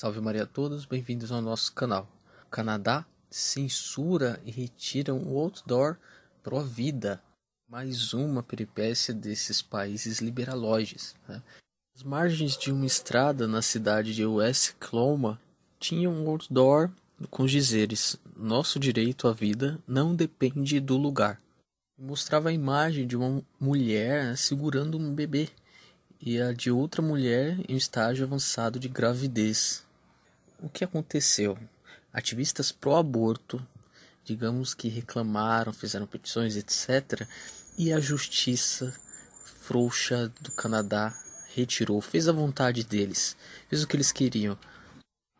Salve Maria a todos, bem-vindos ao nosso canal. O Canadá censura e retira o outdoor pro vida. Mais uma peripécia desses países liberalóides. Né? As margens de uma estrada na cidade de West Cloma tinha um outdoor com os dizeres: Nosso direito à vida não depende do lugar. Mostrava a imagem de uma mulher segurando um bebê e a de outra mulher em um estágio avançado de gravidez o que aconteceu? Ativistas pró-aborto, digamos que reclamaram, fizeram petições, etc. E a justiça frouxa do Canadá retirou, fez a vontade deles, fez o que eles queriam.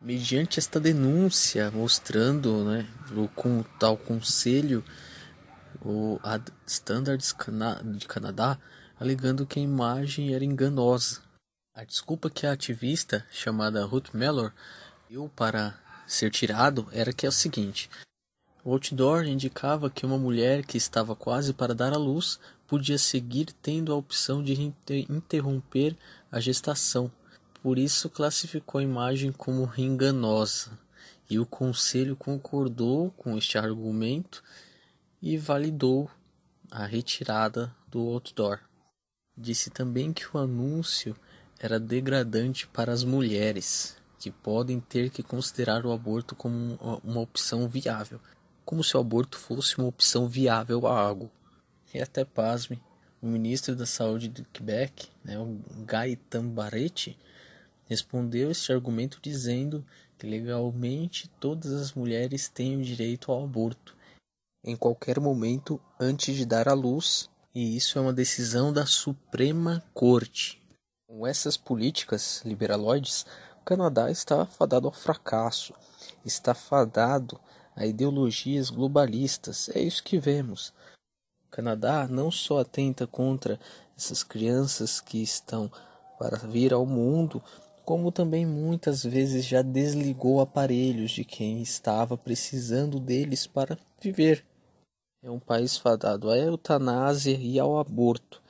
Mediante esta denúncia mostrando, né, com tal conselho, o a Standards de Canadá alegando que a imagem era enganosa. A desculpa que a ativista chamada Ruth Mellor eu para ser tirado era que é o seguinte: o outdoor indicava que uma mulher que estava quase para dar à luz podia seguir tendo a opção de interromper a gestação. Por isso classificou a imagem como enganosa. E o conselho concordou com este argumento e validou a retirada do outdoor. Disse também que o anúncio era degradante para as mulheres que podem ter que considerar o aborto como uma opção viável, como se o aborto fosse uma opção viável a algo. E até pasme, o ministro da Saúde do Quebec, né, o Gaetan Barretti, respondeu este argumento dizendo que legalmente todas as mulheres têm o direito ao aborto em qualquer momento antes de dar à luz, e isso é uma decisão da Suprema Corte. Com essas políticas liberaloides, Canadá está fadado ao fracasso, está fadado a ideologias globalistas. É isso que vemos. O Canadá não só atenta contra essas crianças que estão para vir ao mundo, como também muitas vezes já desligou aparelhos de quem estava precisando deles para viver. É um país fadado à eutanásia e ao aborto.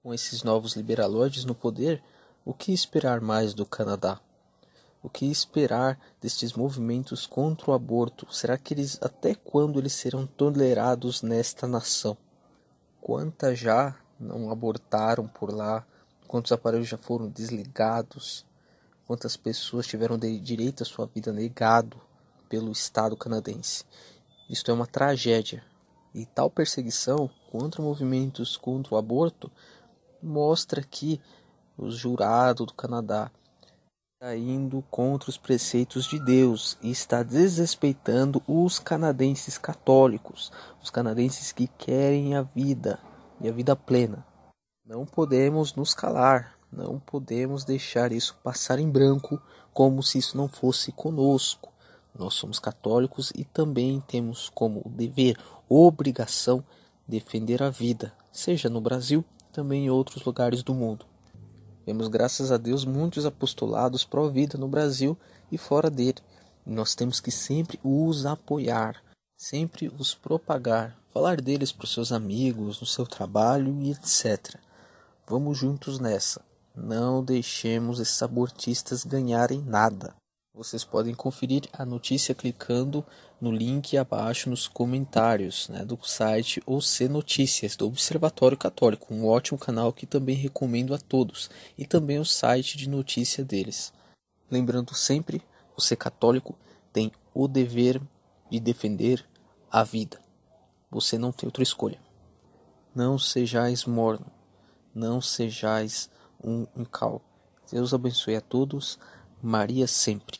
Com esses novos liberalóides no poder, o que esperar mais do Canadá? O que esperar destes movimentos contra o aborto? Será que eles até quando eles serão tolerados nesta nação? Quantas já não abortaram por lá? Quantos aparelhos já foram desligados? Quantas pessoas tiveram direito à sua vida negado pelo Estado canadense? Isto é uma tragédia. E tal perseguição contra movimentos contra o aborto mostra que os jurados do Canadá Está indo contra os preceitos de Deus e está desrespeitando os canadenses católicos, os canadenses que querem a vida e a vida plena. Não podemos nos calar, não podemos deixar isso passar em branco como se isso não fosse conosco. Nós somos católicos e também temos como dever, obrigação, defender a vida, seja no Brasil, também em outros lugares do mundo. Temos, graças a Deus, muitos apostolados pró-vida no Brasil e fora dele. E nós temos que sempre os apoiar, sempre os propagar, falar deles para os seus amigos, no seu trabalho e etc. Vamos juntos nessa. Não deixemos esses abortistas ganharem nada. Vocês podem conferir a notícia clicando no link abaixo nos comentários né, do site OC Notícias do Observatório Católico, um ótimo canal que também recomendo a todos, e também o site de notícia deles. Lembrando sempre, você católico tem o dever de defender a vida. Você não tem outra escolha. Não sejais morno, não sejais um, um cal. Deus abençoe a todos. Maria sempre